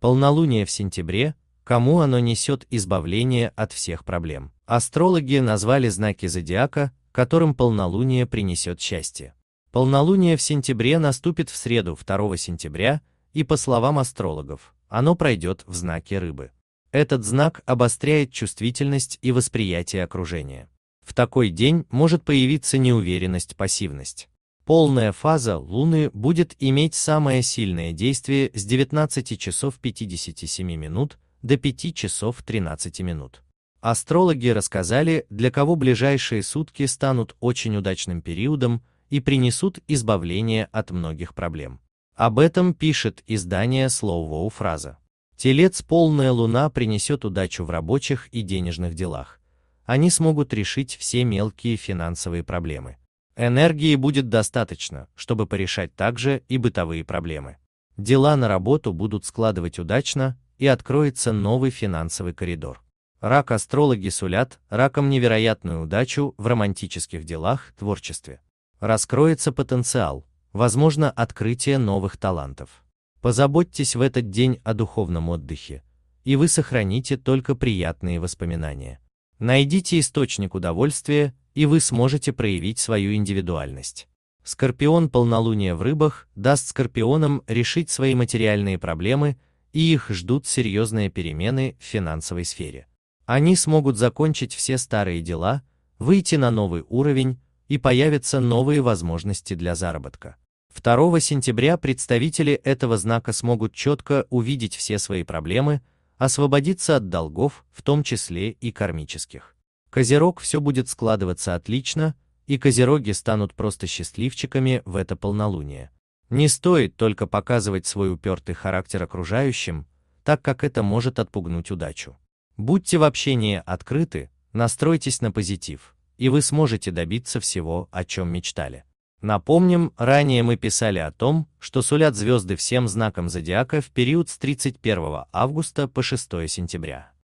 Полнолуние в сентябре, кому оно несет избавление от всех проблем. Астрологи назвали знаки зодиака, которым полнолуние принесет счастье. Полнолуние в сентябре наступит в среду 2 сентября, и по словам астрологов, оно пройдет в знаке рыбы. Этот знак обостряет чувствительность и восприятие окружения. В такой день может появиться неуверенность, пассивность. Полная фаза Луны будет иметь самое сильное действие с 19 часов 57 минут до 5 часов 13 минут. Астрологи рассказали, для кого ближайшие сутки станут очень удачным периодом и принесут избавление от многих проблем. Об этом пишет издание «Слово фраза». Телец полная луна принесет удачу в рабочих и денежных делах. Они смогут решить все мелкие финансовые проблемы. Энергии будет достаточно, чтобы порешать также и бытовые проблемы. Дела на работу будут складывать удачно, и откроется новый финансовый коридор. Рак астрологи сулят раком невероятную удачу в романтических делах, творчестве. Раскроется потенциал, возможно открытие новых талантов. Позаботьтесь в этот день о духовном отдыхе, и вы сохраните только приятные воспоминания. Найдите источник удовольствия и вы сможете проявить свою индивидуальность. Скорпион полнолуния в рыбах даст скорпионам решить свои материальные проблемы, и их ждут серьезные перемены в финансовой сфере. Они смогут закончить все старые дела, выйти на новый уровень, и появятся новые возможности для заработка. 2 сентября представители этого знака смогут четко увидеть все свои проблемы, освободиться от долгов, в том числе и кармических. Козерог все будет складываться отлично, и козероги станут просто счастливчиками в это полнолуние. Не стоит только показывать свой упертый характер окружающим, так как это может отпугнуть удачу. Будьте в общении открыты, настройтесь на позитив, и вы сможете добиться всего, о чем мечтали. Напомним, ранее мы писали о том, что сулят звезды всем знакам зодиака в период с 31 августа по 6 сентября.